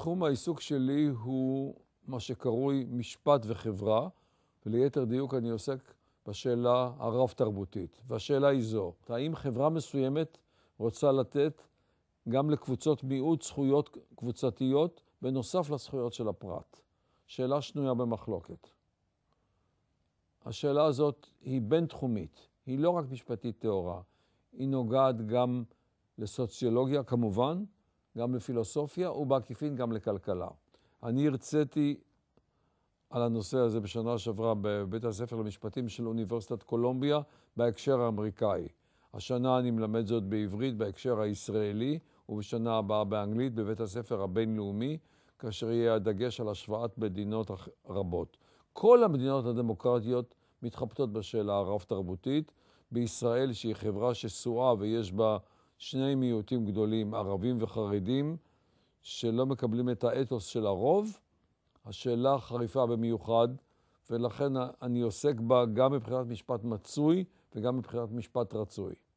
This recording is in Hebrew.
תחום העיסוק שלי הוא מה שקרוי משפט וחברה, וליתר דיוק אני עוסק בשאלה הרב-תרבותית. והשאלה היא זו, האם חברה מסוימת רוצה לתת גם לקבוצות מיעוט זכויות קבוצתיות, בנוסף לזכויות של הפרט? שאלה שנויה במחלוקת. השאלה הזאת היא בין-תחומית, היא לא רק משפטית טהורה, היא נוגעת גם לסוציולוגיה כמובן, גם לפילוסופיה ובעקיפין גם לכלכלה. אני הרציתי על הנושא הזה בשנה שעברה בבית הספר למשפטים של אוניברסיטת קולומביה בהקשר האמריקאי. השנה אני מלמד זאת בעברית בהקשר הישראלי, ובשנה הבאה באנגלית בבית הספר הבינלאומי, כאשר יהיה הדגש על השוואת מדינות רבות. כל המדינות הדמוקרטיות מתחבטות בשאלה הרב-תרבותית. בישראל, שהיא חברה שסועה ויש בה שני מיעוטים גדולים, ערבים וחרדים, שלא מקבלים את האתוס של הרוב. השאלה חריפה במיוחד, ולכן אני עוסק בה גם מבחינת משפט מצוי וגם מבחינת משפט רצוי.